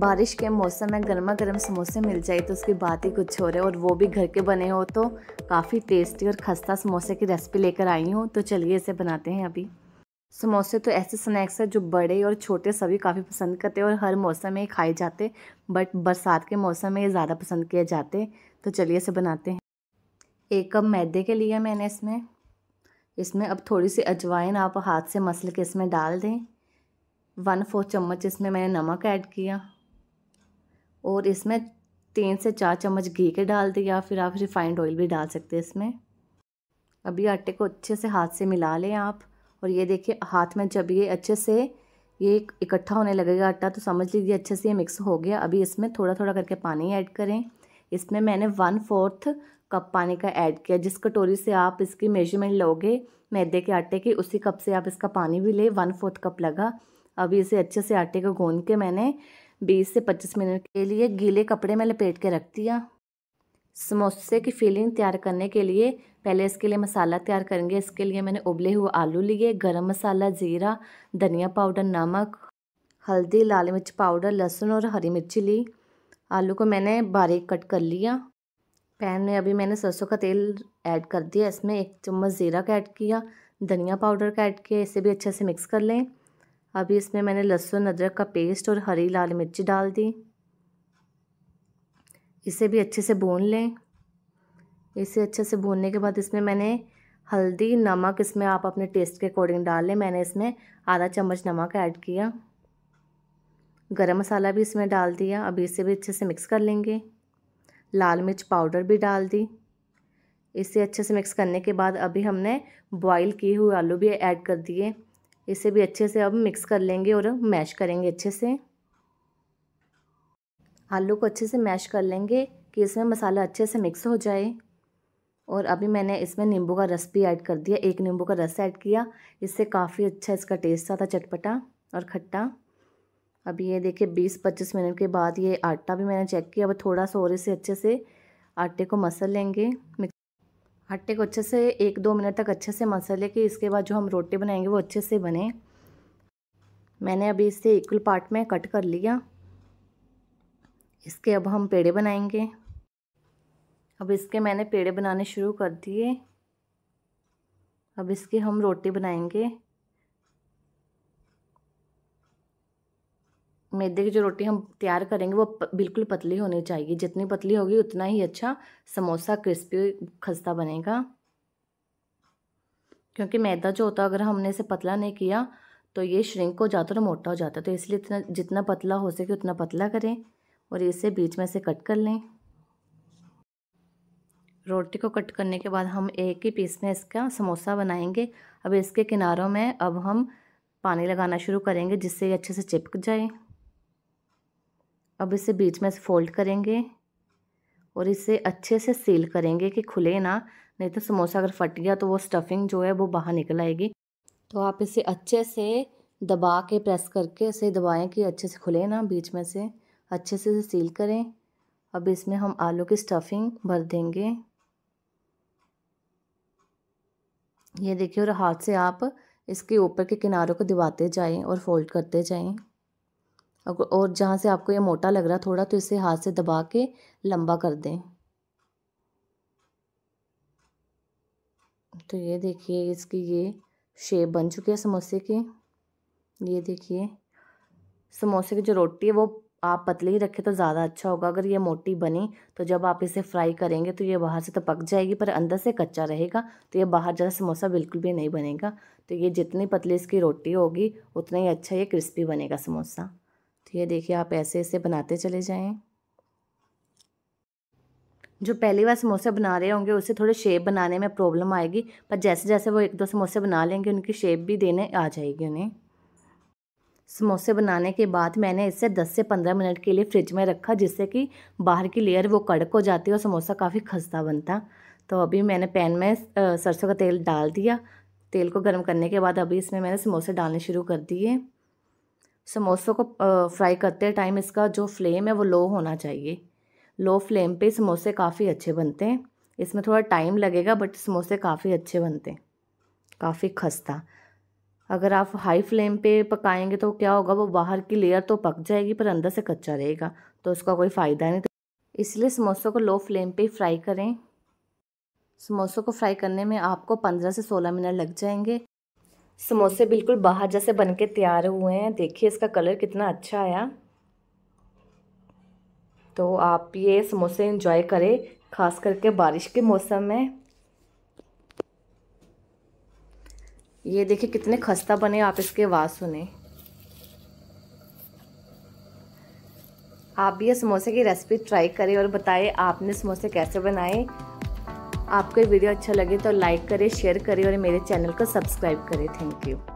बारिश के मौसम में गर्मा गर्म समोसे मिल जाए तो उसकी बात ही कुछ और है और वो भी घर के बने हो तो काफ़ी टेस्टी और खस्ता समोसे की रेसिपी लेकर आई हूँ तो चलिए इसे बनाते हैं अभी समोसे तो ऐसे स्नैक्स हैं जो बड़े और छोटे सभी काफ़ी पसंद करते हैं और हर मौसम में खाए जाते बट बरसात के मौसम में ये ज़्यादा पसंद किए जाते तो चलिए इसे बनाते हैं एक कप मैदे के लिए मैंने इसमें इसमें अब थोड़ी सी अजवाइन आप हाथ से मसल के इसमें डाल दें वन फोर चम्मच इसमें मैंने नमक ऐड किया और इसमें तीन से चार चम्मच घी के डाल दें या फिर आप रिफाइंड ऑयल भी डाल सकते हैं इसमें अभी आटे को अच्छे से हाथ से मिला लें आप और ये देखिए हाथ में जब ये अच्छे से ये इकट्ठा होने लगेगा आटा तो समझ लीजिए अच्छे से ये मिक्स हो गया अभी इसमें थोड़ा थोड़ा करके पानी ऐड करें इसमें मैंने वन फोर्थ कप पानी का ऐड किया जिस कटोरी से आप इसकी मेजरमेंट लोगे मैदे के आटे की उसी कप से आप इसका पानी भी ले वन फोर्थ कप लगा अभी इसे अच्छे से आटे को गूंद के मैंने बीस से पच्चीस मिनट के लिए गीले कपड़े में लपेट के रख दिया समोसे की फीलिंग तैयार करने के लिए पहले इसके लिए मसाला तैयार करेंगे इसके लिए मैंने उबले हुए आलू लिए गरम मसाला ज़ीरा धनिया पाउडर नमक हल्दी लाल मिर्च पाउडर लहसुन और हरी मिर्ची ली आलू को मैंने बारीक कट कर लिया पैन में अभी मैंने सरसों का तेल ऐड कर दिया इसमें एक चम्मच ज़ीरा का ऐड किया धनिया पाउडर का ऐड किया इसे भी अच्छे से मिक्स कर लें अभी इसमें मैंने लहसुन अदरक का पेस्ट और हरी लाल मिर्ची डाल दी इसे भी अच्छे से भून लें इसे अच्छे से भूनने के बाद इसमें मैंने हल्दी नमक इसमें आप अपने टेस्ट के अकॉर्डिंग डाल लें मैंने इसमें आधा चम्मच नमक ऐड किया गरम मसाला भी इसमें डाल दिया अभी इसे भी अच्छे से मिक्स कर लेंगे लाल मिर्च पाउडर भी डाल दी इसे अच्छे से मिक्स करने के बाद अभी हमने बॉईल किए हुए आलू भी ऐड कर दिए इसे भी अच्छे से अब मिक्स कर लेंगे और मैश करेंगे अच्छे से आलू को अच्छे से मैश कर लेंगे कि इसमें मसाला अच्छे से मिक्स हो जाए और अभी मैंने इसमें नींबू का रस भी ऐड कर दिया एक नींबू का रस ऐड किया इससे काफ़ी अच्छा इसका टेस्ट आता चटपटा और खट्टा अब ये देखिए बीस पच्चीस मिनट के बाद ये आटा भी मैंने चेक किया अब थोड़ा सा और इसे अच्छे से आटे को मसल लेंगे आटे को अच्छे से एक दो मिनट तक अच्छे से ले कि इसके बाद जो हम रोटी बनाएंगे वो अच्छे से बने मैंने अभी इसे इक्वल पार्ट में कट कर लिया इसके अब हम पेड़े बनाएंगे अब इसके मैंने पेड़े बनाने शुरू कर दिए अब इसके हम रोटी बनाएंगे मैदे की जो रोटी हम तैयार करेंगे वो प, बिल्कुल पतली होनी चाहिए जितनी पतली होगी उतना ही अच्छा समोसा क्रिस्पी खस्ता बनेगा क्योंकि मैदा जो होता है अगर हमने इसे पतला नहीं किया तो ये श्रिंक हो जाता है और मोटा हो जाता है तो इसलिए इतना जितना पतला हो सके उतना पतला करें और इसे बीच में से कट कर लें रोटी को कट करने के बाद हम एक ही पीस में इसका समोसा बनाएंगे अब इसके किनारों में अब हम पानी लगाना शुरू करेंगे जिससे ये अच्छे से चिपक जाए अब इसे बीच में से फोल्ड करेंगे और इसे अच्छे से सील करेंगे कि खुले ना नहीं तो समोसा अगर फट गया तो वो स्टफिंग जो है वो बाहर निकल आएगी तो आप इसे अच्छे से दबा के प्रेस करके इसे दबाएं कि अच्छे से खुले ना बीच में से अच्छे से इसे सील करें अब इसमें हम आलू की स्टफिंग भर देंगे ये देखिए और हाथ से आप इसके ऊपर के किनारों को दबाते जाएं और फोल्ड करते जाएं और जहाँ से आपको ये मोटा लग रहा थोड़ा तो इसे हाथ से दबा के लंबा कर दें तो ये देखिए इसकी ये शेप बन चुकी है समोसे की ये देखिए समोसे की जो रोटी है वो आप पतली रखें तो ज़्यादा अच्छा होगा अगर ये मोटी बनी तो जब आप इसे फ्राई करेंगे तो ये बाहर से तो पक जाएगी पर अंदर से कच्चा रहेगा तो ये बाहर जरा समोसा बिल्कुल भी नहीं बनेगा तो ये जितनी पतली इसकी रोटी होगी उतना ही अच्छा ये क्रिस्पी बनेगा समोसा ये देखिए आप ऐसे ऐसे बनाते चले जाएं जो पहली बार समोसे बना रहे होंगे उसे थोड़े शेप बनाने में प्रॉब्लम आएगी पर जैसे जैसे वो एक दो समोसे बना लेंगे उनकी शेप भी देने आ जाएगी उन्हें समोसे बनाने के बाद मैंने इसे 10 से 15 मिनट के लिए फ्रिज में रखा जिससे कि बाहर की लेयर वो कड़क हो जाती है और समोसा काफ़ी खस्ता बनता तो अभी मैंने पैन में सरसों का तेल डाल दिया तेल को गर्म करने के बाद अभी इसमें मैंने समोसे डालने शुरू कर दिए समोसों को फ्राई करते टाइम इसका जो फ्लेम है वो लो होना चाहिए लो फ्लेम पे समोसे काफ़ी अच्छे बनते हैं इसमें थोड़ा टाइम लगेगा बट समोसे काफ़ी अच्छे बनते हैं काफ़ी खस्ता अगर आप हाई फ्लेम पे पकाएंगे तो क्या होगा वो बाहर की लेयर तो पक जाएगी पर अंदर से कच्चा रहेगा तो उसका कोई फ़ायदा नहीं इसलिए समोसों को लो फ्लेम पे फ्राई करें समोसों को फ्राई करने में आपको पंद्रह से सोलह मिनट लग जाएंगे समोसे बिल्कुल बाहर जैसे बन के तैयार हुए हैं देखिए इसका कलर कितना अच्छा आया तो आप ये समोसे इंजॉय करें ख़ास करके बारिश के मौसम में ये देखिए कितने खस्ता बने आप इसके आवाज़ सुने आप भी ये समोसे की रेसिपी ट्राई करें और बताएं आपने समोसे कैसे बनाए आपको ये वीडियो अच्छा लगे तो लाइक करें शेयर करें और मेरे चैनल को सब्सक्राइब करें थैंक यू